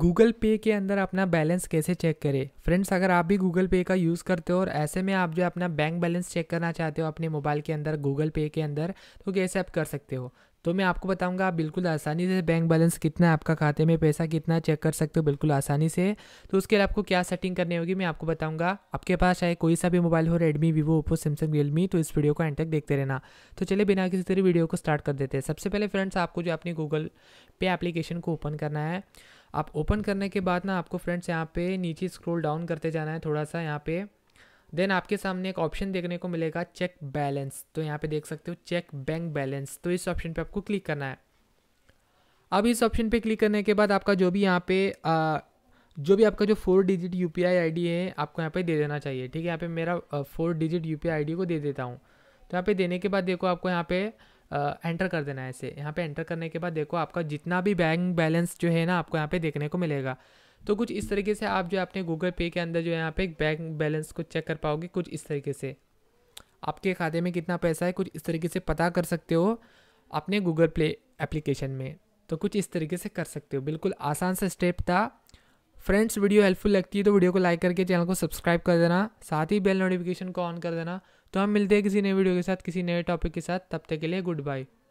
Google पे के अंदर अपना बैलेंस कैसे चेक करें फ्रेंड्स अगर आप भी गूगल पे का यूज़ करते हो और ऐसे में आप जो अपना बैंक बैलेंस चेक करना चाहते हो अपने मोबाइल के अंदर गूगल पे के अंदर तो कैसे आप कर सकते हो तो मैं आपको बताऊंगा आप बिल्कुल आसानी से बैंक बैलेंस कितना है आपका खाते में पैसा कितना चेक कर सकते हो बिल्कुल आसानी से तो उसके लिए आपको क्या सेटिंग करनी होगी मैं आपको बताऊंगा आपके पास चाहे कोई सा भी मोबाइल हो Redmi Vivo Oppo Samsung Realme तो इस वीडियो को एंड तक देखते रहना तो चलिए बिना किसी तरह वीडियो को स्टार्ट कर देते हैं सबसे पहले फ्रेंड्स आपको जो अपनी गूगल पे एप्लीकेशन को ओपन करना है आप ओपन करने के बाद ना आपको फ्रेंड्स यहाँ पे नीचे स्क्रॉल डाउन करते जाना है थोड़ा सा यहाँ पे देन आपके सामने एक ऑप्शन देखने को मिलेगा चेक बैलेंस तो यहाँ पे देख सकते हो चेक बैंक बैलेंस तो इस ऑप्शन पे आपको क्लिक करना है अब इस ऑप्शन पे क्लिक करने के बाद आपका जो भी यहाँ पे आ, जो भी आपका जो फोर डिजिट यू पी है आपको यहाँ पर दे देना चाहिए ठीक है यहाँ पे मेरा फोर डिजिट यू पी को दे देता हूँ तो यहाँ पे देने के बाद देखो आपको यहाँ पे एंटर कर देना है ऐसे यहाँ पे एंटर करने के बाद देखो आपका जितना भी बैंक बैलेंस जो है ना आपको यहाँ पे देखने को मिलेगा तो कुछ इस तरीके से आप जो है अपने गूगल पे के अंदर जो है यहाँ पे बैंक बैलेंस को चेक कर पाओगे कुछ इस तरीके से आपके खाते में कितना पैसा है कुछ इस तरीके से पता कर सकते हो अपने गूगल प्ले एप्लीकेशन में तो कुछ इस तरीके से कर सकते हो बिल्कुल आसान सा स्टेप था फ्रेंड्स वीडियो हेल्पफुल लगती है तो वीडियो को लाइक करके चैनल को सब्सक्राइब कर देना साथ ही बेल नोटिफिकेशन को ऑन कर देना तो हम मिलते हैं किसी नए वीडियो के साथ किसी नए टॉपिक के साथ तब तक के लिए गुड बाय